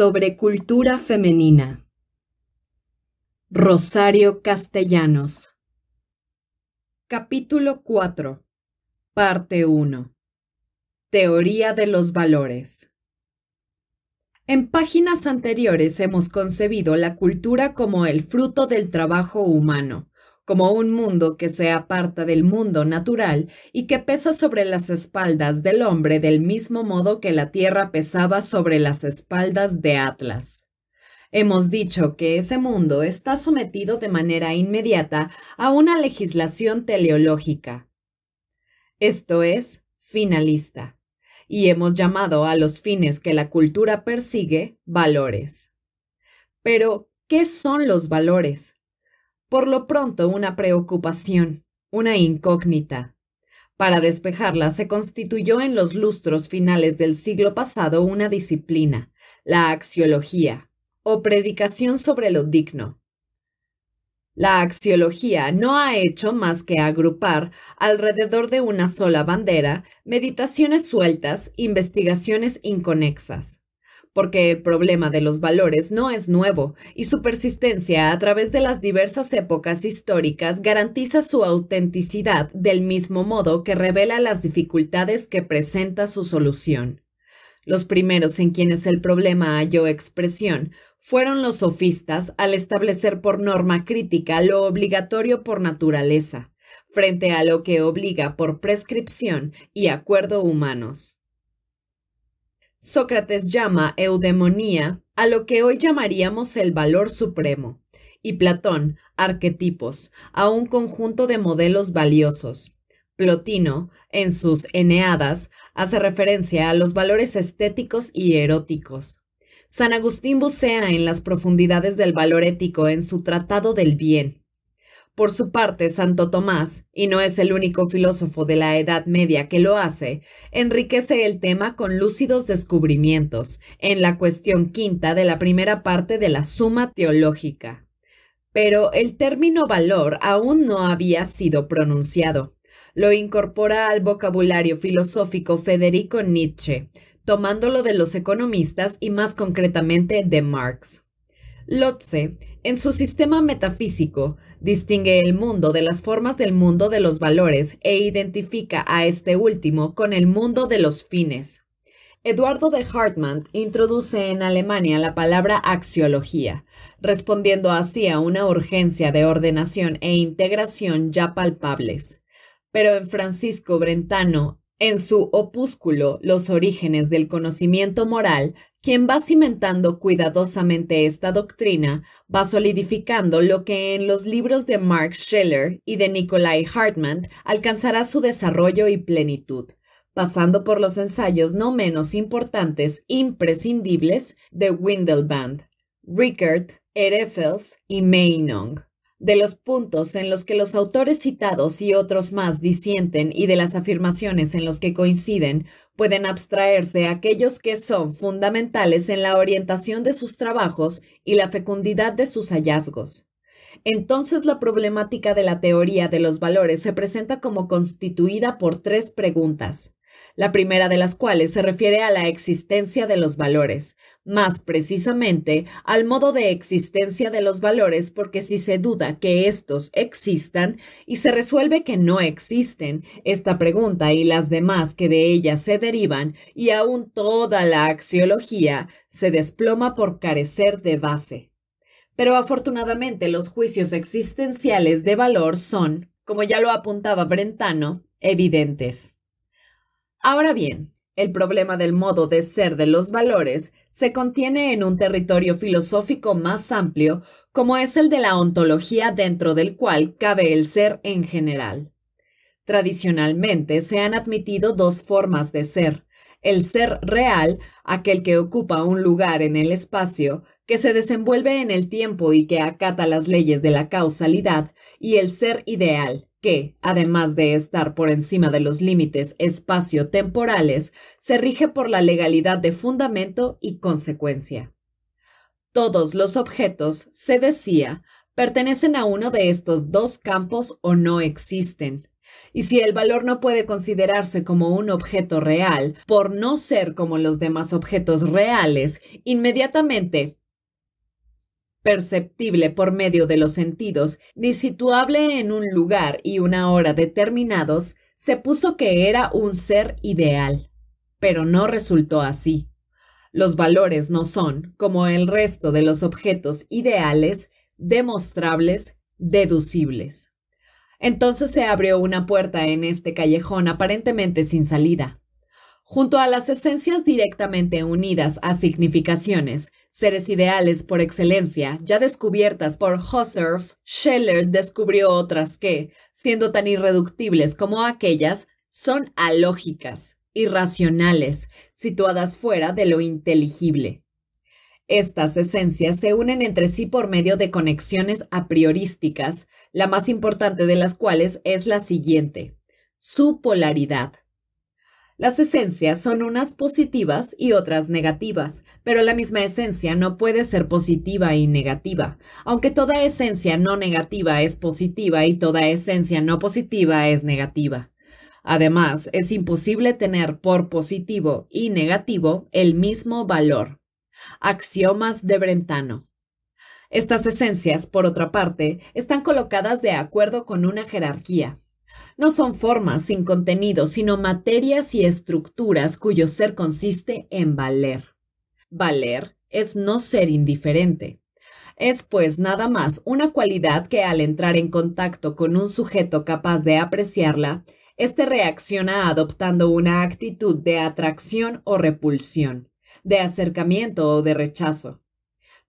sobre cultura femenina. Rosario Castellanos. Capítulo 4. Parte 1. Teoría de los valores. En páginas anteriores hemos concebido la cultura como el fruto del trabajo humano como un mundo que se aparta del mundo natural y que pesa sobre las espaldas del hombre del mismo modo que la Tierra pesaba sobre las espaldas de Atlas. Hemos dicho que ese mundo está sometido de manera inmediata a una legislación teleológica, esto es, finalista, y hemos llamado a los fines que la cultura persigue valores. Pero, ¿qué son los valores? por lo pronto una preocupación, una incógnita. Para despejarla se constituyó en los lustros finales del siglo pasado una disciplina, la axiología, o predicación sobre lo digno. La axiología no ha hecho más que agrupar alrededor de una sola bandera meditaciones sueltas, investigaciones inconexas porque el problema de los valores no es nuevo y su persistencia a través de las diversas épocas históricas garantiza su autenticidad del mismo modo que revela las dificultades que presenta su solución. Los primeros en quienes el problema halló expresión fueron los sofistas al establecer por norma crítica lo obligatorio por naturaleza, frente a lo que obliga por prescripción y acuerdo humanos. Sócrates llama eudemonía a lo que hoy llamaríamos el valor supremo, y Platón arquetipos, a un conjunto de modelos valiosos. Plotino, en sus Eneadas, hace referencia a los valores estéticos y eróticos. San Agustín bucea en las profundidades del valor ético en su Tratado del Bien, por su parte, Santo Tomás, y no es el único filósofo de la Edad Media que lo hace, enriquece el tema con lúcidos descubrimientos en la cuestión quinta de la primera parte de la Suma Teológica. Pero el término valor aún no había sido pronunciado. Lo incorpora al vocabulario filosófico Federico Nietzsche, tomándolo de los economistas y más concretamente de Marx. Lotze en su sistema metafísico, distingue el mundo de las formas del mundo de los valores e identifica a este último con el mundo de los fines. Eduardo de Hartmann introduce en Alemania la palabra axiología, respondiendo así a una urgencia de ordenación e integración ya palpables. Pero en Francisco Brentano, en su opúsculo Los orígenes del conocimiento moral, quien va cimentando cuidadosamente esta doctrina va solidificando lo que en los libros de Mark Scheller y de Nikolai Hartmann alcanzará su desarrollo y plenitud, pasando por los ensayos no menos importantes, imprescindibles, de Windelband, Rickert, Erefels y Meinong. De los puntos en los que los autores citados y otros más disienten y de las afirmaciones en los que coinciden, pueden abstraerse aquellos que son fundamentales en la orientación de sus trabajos y la fecundidad de sus hallazgos. Entonces la problemática de la teoría de los valores se presenta como constituida por tres preguntas la primera de las cuales se refiere a la existencia de los valores, más precisamente al modo de existencia de los valores porque si se duda que estos existan y se resuelve que no existen, esta pregunta y las demás que de ella se derivan y aún toda la axiología se desploma por carecer de base. Pero afortunadamente los juicios existenciales de valor son, como ya lo apuntaba Brentano, evidentes. Ahora bien, el problema del modo de ser de los valores se contiene en un territorio filosófico más amplio, como es el de la ontología dentro del cual cabe el ser en general. Tradicionalmente se han admitido dos formas de ser, el ser real, aquel que ocupa un lugar en el espacio, que se desenvuelve en el tiempo y que acata las leyes de la causalidad, y el ser ideal, que, además de estar por encima de los límites espacio-temporales, se rige por la legalidad de fundamento y consecuencia. Todos los objetos, se decía, pertenecen a uno de estos dos campos o no existen. Y si el valor no puede considerarse como un objeto real, por no ser como los demás objetos reales, inmediatamente perceptible por medio de los sentidos, ni situable en un lugar y una hora determinados, se puso que era un ser ideal. Pero no resultó así. Los valores no son, como el resto de los objetos ideales, demostrables, deducibles. Entonces se abrió una puerta en este callejón aparentemente sin salida. Junto a las esencias directamente unidas a significaciones, seres ideales por excelencia, ya descubiertas por Husserl, Scheller descubrió otras que, siendo tan irreductibles como aquellas, son alógicas, irracionales, situadas fuera de lo inteligible. Estas esencias se unen entre sí por medio de conexiones a priorísticas, la más importante de las cuales es la siguiente, su polaridad. Las esencias son unas positivas y otras negativas, pero la misma esencia no puede ser positiva y negativa. Aunque toda esencia no negativa es positiva y toda esencia no positiva es negativa. Además, es imposible tener por positivo y negativo el mismo valor. Axiomas de Brentano. Estas esencias, por otra parte, están colocadas de acuerdo con una jerarquía. No son formas sin contenido, sino materias y estructuras cuyo ser consiste en valer. Valer es no ser indiferente. Es pues nada más una cualidad que al entrar en contacto con un sujeto capaz de apreciarla, éste reacciona adoptando una actitud de atracción o repulsión, de acercamiento o de rechazo.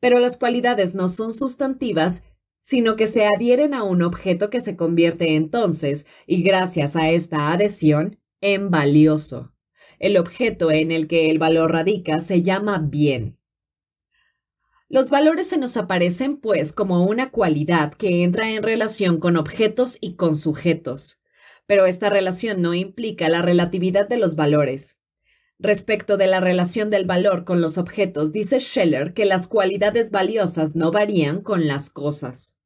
Pero las cualidades no son sustantivas, sino que se adhieren a un objeto que se convierte entonces, y gracias a esta adhesión, en valioso. El objeto en el que el valor radica se llama bien. Los valores se nos aparecen pues como una cualidad que entra en relación con objetos y con sujetos, pero esta relación no implica la relatividad de los valores. Respecto de la relación del valor con los objetos, dice Scheller que las cualidades valiosas no varían con las cosas.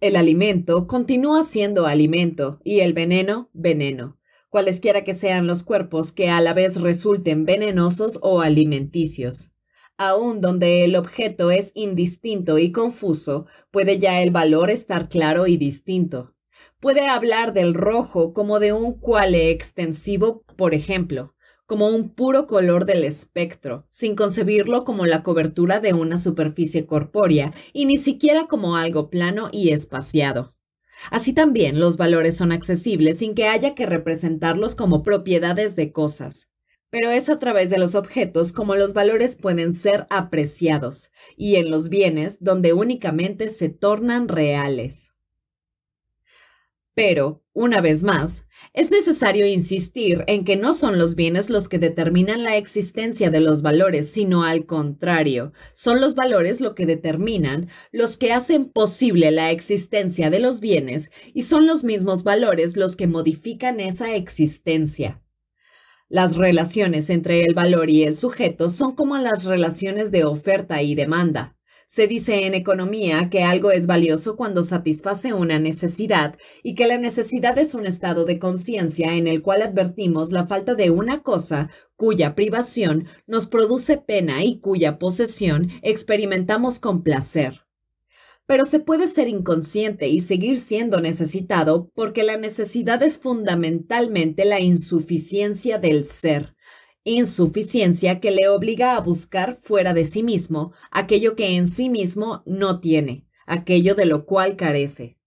El alimento continúa siendo alimento y el veneno, veneno, cualesquiera que sean los cuerpos que a la vez resulten venenosos o alimenticios. Aun donde el objeto es indistinto y confuso, puede ya el valor estar claro y distinto. Puede hablar del rojo como de un cuale extensivo, por ejemplo, como un puro color del espectro, sin concebirlo como la cobertura de una superficie corpórea y ni siquiera como algo plano y espaciado. Así también los valores son accesibles sin que haya que representarlos como propiedades de cosas. Pero es a través de los objetos como los valores pueden ser apreciados, y en los bienes donde únicamente se tornan reales. Pero, una vez más, es necesario insistir en que no son los bienes los que determinan la existencia de los valores, sino al contrario, son los valores lo que determinan, los que hacen posible la existencia de los bienes y son los mismos valores los que modifican esa existencia. Las relaciones entre el valor y el sujeto son como las relaciones de oferta y demanda. Se dice en economía que algo es valioso cuando satisface una necesidad y que la necesidad es un estado de conciencia en el cual advertimos la falta de una cosa cuya privación nos produce pena y cuya posesión experimentamos con placer. Pero se puede ser inconsciente y seguir siendo necesitado porque la necesidad es fundamentalmente la insuficiencia del ser insuficiencia que le obliga a buscar fuera de sí mismo aquello que en sí mismo no tiene, aquello de lo cual carece.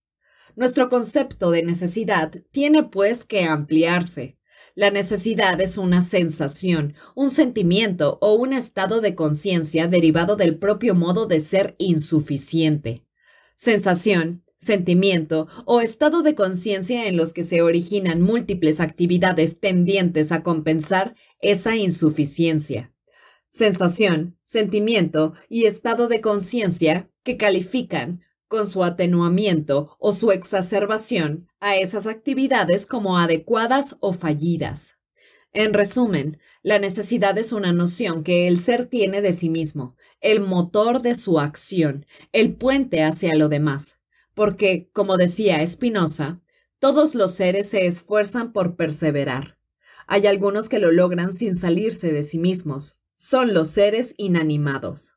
Nuestro concepto de necesidad tiene pues que ampliarse. La necesidad es una sensación, un sentimiento o un estado de conciencia derivado del propio modo de ser insuficiente. Sensación, sentimiento o estado de conciencia en los que se originan múltiples actividades tendientes a compensar esa insuficiencia. Sensación, sentimiento y estado de conciencia que califican, con su atenuamiento o su exacerbación, a esas actividades como adecuadas o fallidas. En resumen, la necesidad es una noción que el ser tiene de sí mismo, el motor de su acción, el puente hacia lo demás, porque, como decía Spinoza, todos los seres se esfuerzan por perseverar. Hay algunos que lo logran sin salirse de sí mismos, son los seres inanimados.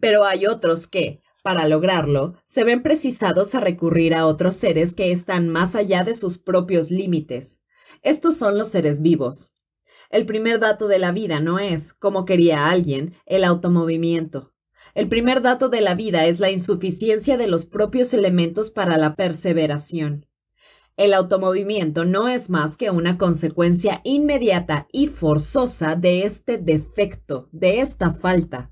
Pero hay otros que, para lograrlo, se ven precisados a recurrir a otros seres que están más allá de sus propios límites. Estos son los seres vivos. El primer dato de la vida no es, como quería alguien, el automovimiento. El primer dato de la vida es la insuficiencia de los propios elementos para la perseveración. El automovimiento no es más que una consecuencia inmediata y forzosa de este defecto, de esta falta.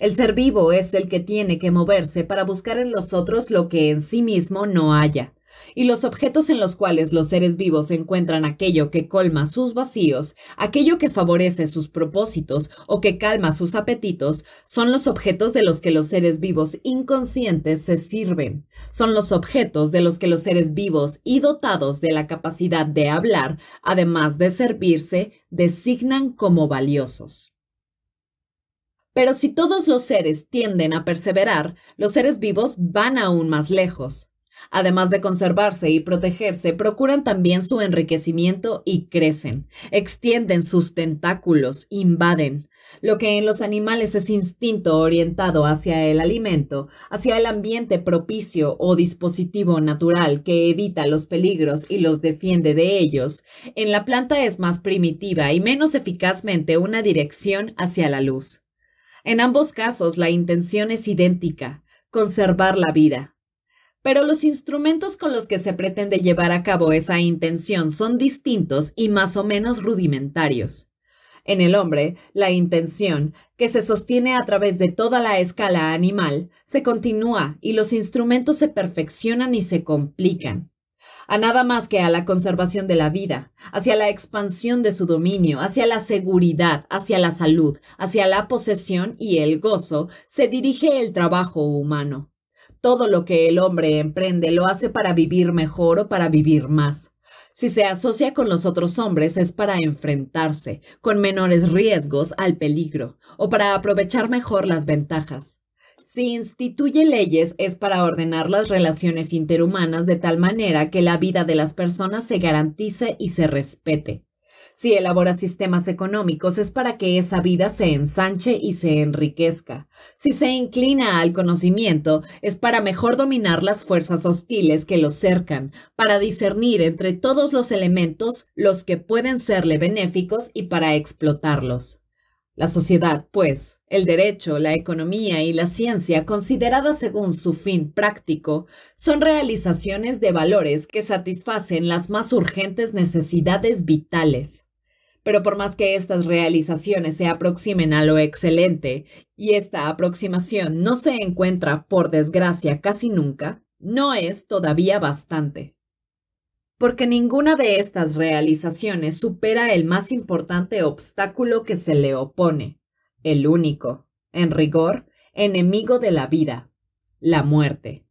El ser vivo es el que tiene que moverse para buscar en los otros lo que en sí mismo no haya y los objetos en los cuales los seres vivos encuentran aquello que colma sus vacíos, aquello que favorece sus propósitos o que calma sus apetitos, son los objetos de los que los seres vivos inconscientes se sirven. Son los objetos de los que los seres vivos y dotados de la capacidad de hablar, además de servirse, designan como valiosos. Pero si todos los seres tienden a perseverar, los seres vivos van aún más lejos. Además de conservarse y protegerse, procuran también su enriquecimiento y crecen, extienden sus tentáculos, invaden. Lo que en los animales es instinto orientado hacia el alimento, hacia el ambiente propicio o dispositivo natural que evita los peligros y los defiende de ellos, en la planta es más primitiva y menos eficazmente una dirección hacia la luz. En ambos casos la intención es idéntica, conservar la vida, pero los instrumentos con los que se pretende llevar a cabo esa intención son distintos y más o menos rudimentarios. En el hombre, la intención, que se sostiene a través de toda la escala animal, se continúa y los instrumentos se perfeccionan y se complican. A nada más que a la conservación de la vida, hacia la expansión de su dominio, hacia la seguridad, hacia la salud, hacia la posesión y el gozo, se dirige el trabajo humano. Todo lo que el hombre emprende lo hace para vivir mejor o para vivir más. Si se asocia con los otros hombres es para enfrentarse, con menores riesgos, al peligro, o para aprovechar mejor las ventajas. Si instituye leyes es para ordenar las relaciones interhumanas de tal manera que la vida de las personas se garantice y se respete. Si elabora sistemas económicos es para que esa vida se ensanche y se enriquezca. Si se inclina al conocimiento es para mejor dominar las fuerzas hostiles que lo cercan, para discernir entre todos los elementos los que pueden serle benéficos y para explotarlos. La sociedad, pues, el derecho, la economía y la ciencia, consideradas según su fin práctico, son realizaciones de valores que satisfacen las más urgentes necesidades vitales. Pero por más que estas realizaciones se aproximen a lo excelente, y esta aproximación no se encuentra, por desgracia, casi nunca, no es todavía bastante. Porque ninguna de estas realizaciones supera el más importante obstáculo que se le opone, el único, en rigor, enemigo de la vida, la muerte.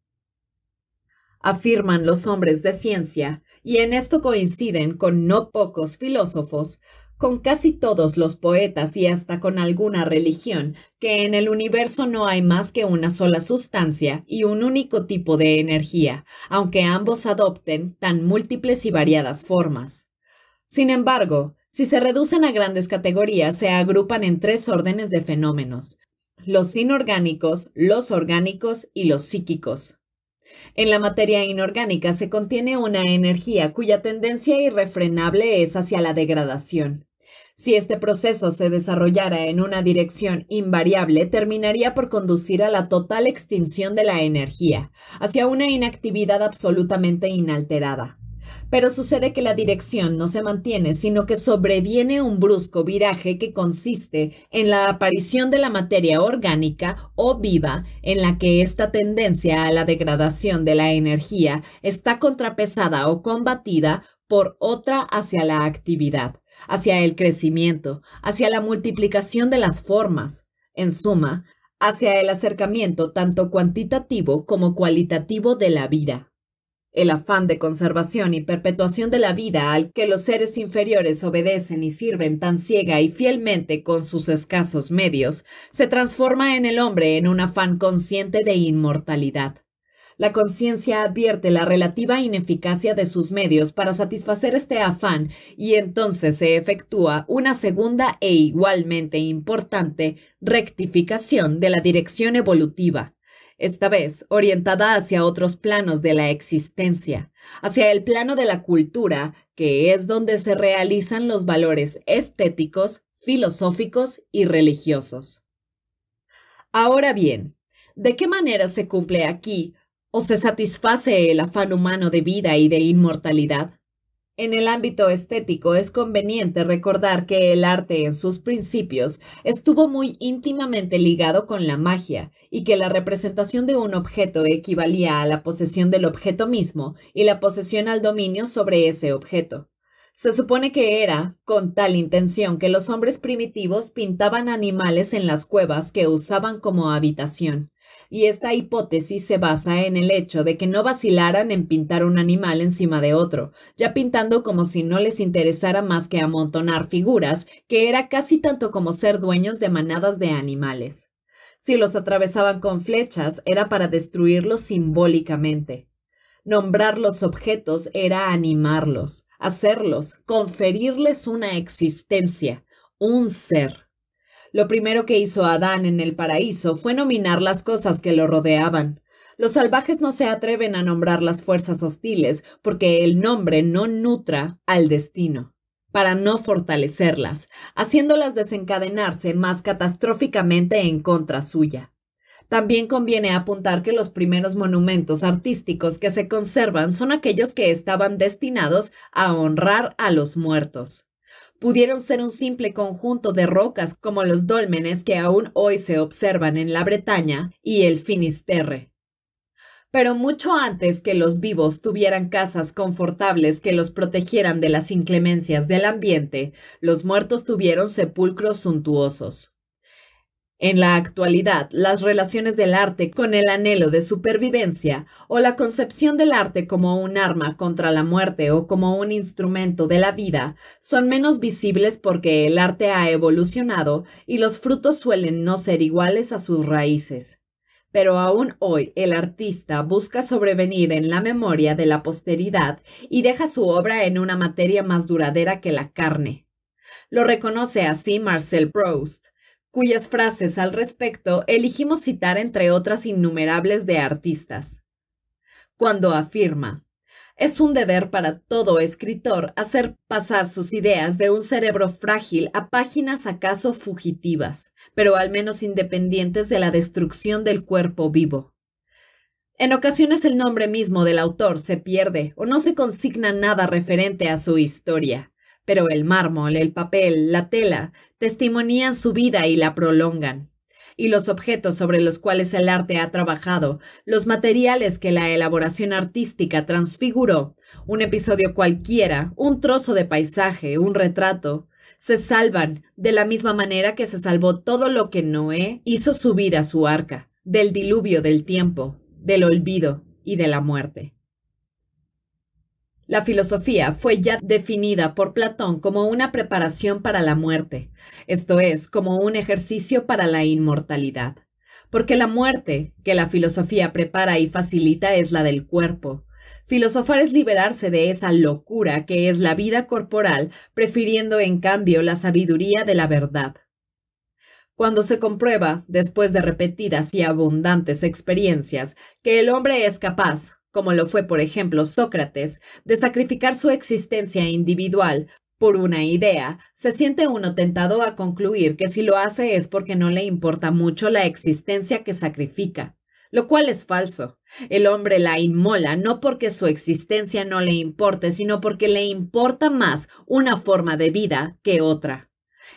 Afirman los hombres de ciencia y en esto coinciden con no pocos filósofos, con casi todos los poetas y hasta con alguna religión, que en el universo no hay más que una sola sustancia y un único tipo de energía, aunque ambos adopten tan múltiples y variadas formas. Sin embargo, si se reducen a grandes categorías, se agrupan en tres órdenes de fenómenos, los inorgánicos, los orgánicos y los psíquicos. En la materia inorgánica se contiene una energía cuya tendencia irrefrenable es hacia la degradación. Si este proceso se desarrollara en una dirección invariable, terminaría por conducir a la total extinción de la energía, hacia una inactividad absolutamente inalterada. Pero sucede que la dirección no se mantiene, sino que sobreviene un brusco viraje que consiste en la aparición de la materia orgánica o viva, en la que esta tendencia a la degradación de la energía está contrapesada o combatida por otra hacia la actividad, hacia el crecimiento, hacia la multiplicación de las formas. En suma, hacia el acercamiento tanto cuantitativo como cualitativo de la vida. El afán de conservación y perpetuación de la vida al que los seres inferiores obedecen y sirven tan ciega y fielmente con sus escasos medios, se transforma en el hombre en un afán consciente de inmortalidad. La conciencia advierte la relativa ineficacia de sus medios para satisfacer este afán y entonces se efectúa una segunda e igualmente importante rectificación de la dirección evolutiva esta vez orientada hacia otros planos de la existencia, hacia el plano de la cultura, que es donde se realizan los valores estéticos, filosóficos y religiosos. Ahora bien, ¿de qué manera se cumple aquí o se satisface el afán humano de vida y de inmortalidad? En el ámbito estético es conveniente recordar que el arte en sus principios estuvo muy íntimamente ligado con la magia y que la representación de un objeto equivalía a la posesión del objeto mismo y la posesión al dominio sobre ese objeto. Se supone que era con tal intención que los hombres primitivos pintaban animales en las cuevas que usaban como habitación y esta hipótesis se basa en el hecho de que no vacilaran en pintar un animal encima de otro, ya pintando como si no les interesara más que amontonar figuras, que era casi tanto como ser dueños de manadas de animales. Si los atravesaban con flechas era para destruirlos simbólicamente. Nombrar los objetos era animarlos, hacerlos, conferirles una existencia, un ser. Lo primero que hizo Adán en el paraíso fue nominar las cosas que lo rodeaban. Los salvajes no se atreven a nombrar las fuerzas hostiles porque el nombre no nutra al destino, para no fortalecerlas, haciéndolas desencadenarse más catastróficamente en contra suya. También conviene apuntar que los primeros monumentos artísticos que se conservan son aquellos que estaban destinados a honrar a los muertos pudieron ser un simple conjunto de rocas como los dólmenes que aún hoy se observan en la Bretaña y el Finisterre. Pero mucho antes que los vivos tuvieran casas confortables que los protegieran de las inclemencias del ambiente, los muertos tuvieron sepulcros suntuosos. En la actualidad, las relaciones del arte con el anhelo de supervivencia o la concepción del arte como un arma contra la muerte o como un instrumento de la vida son menos visibles porque el arte ha evolucionado y los frutos suelen no ser iguales a sus raíces. Pero aún hoy el artista busca sobrevenir en la memoria de la posteridad y deja su obra en una materia más duradera que la carne. Lo reconoce así Marcel Proust, cuyas frases al respecto elegimos citar entre otras innumerables de artistas. Cuando afirma, es un deber para todo escritor hacer pasar sus ideas de un cerebro frágil a páginas acaso fugitivas, pero al menos independientes de la destrucción del cuerpo vivo. En ocasiones el nombre mismo del autor se pierde o no se consigna nada referente a su historia, pero el mármol, el papel, la tela, testimonian su vida y la prolongan. Y los objetos sobre los cuales el arte ha trabajado, los materiales que la elaboración artística transfiguró, un episodio cualquiera, un trozo de paisaje, un retrato, se salvan de la misma manera que se salvó todo lo que Noé hizo subir a su arca, del diluvio del tiempo, del olvido y de la muerte. La filosofía fue ya definida por Platón como una preparación para la muerte, esto es, como un ejercicio para la inmortalidad. Porque la muerte que la filosofía prepara y facilita es la del cuerpo. Filosofar es liberarse de esa locura que es la vida corporal, prefiriendo en cambio la sabiduría de la verdad. Cuando se comprueba, después de repetidas y abundantes experiencias, que el hombre es capaz, como lo fue por ejemplo Sócrates, de sacrificar su existencia individual por una idea, se siente uno tentado a concluir que si lo hace es porque no le importa mucho la existencia que sacrifica, lo cual es falso. El hombre la inmola no porque su existencia no le importe, sino porque le importa más una forma de vida que otra.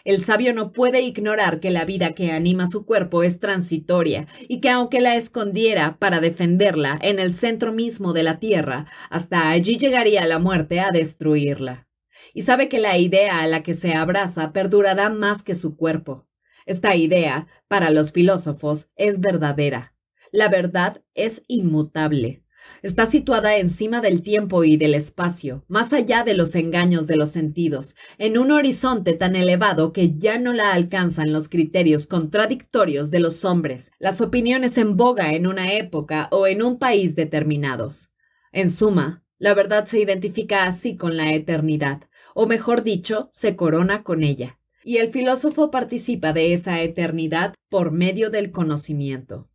El sabio no puede ignorar que la vida que anima su cuerpo es transitoria y que aunque la escondiera para defenderla en el centro mismo de la tierra, hasta allí llegaría la muerte a destruirla. Y sabe que la idea a la que se abraza perdurará más que su cuerpo. Esta idea, para los filósofos, es verdadera. La verdad es inmutable. Está situada encima del tiempo y del espacio, más allá de los engaños de los sentidos, en un horizonte tan elevado que ya no la alcanzan los criterios contradictorios de los hombres, las opiniones en boga en una época o en un país determinados. En suma, la verdad se identifica así con la eternidad, o mejor dicho, se corona con ella. Y el filósofo participa de esa eternidad por medio del conocimiento.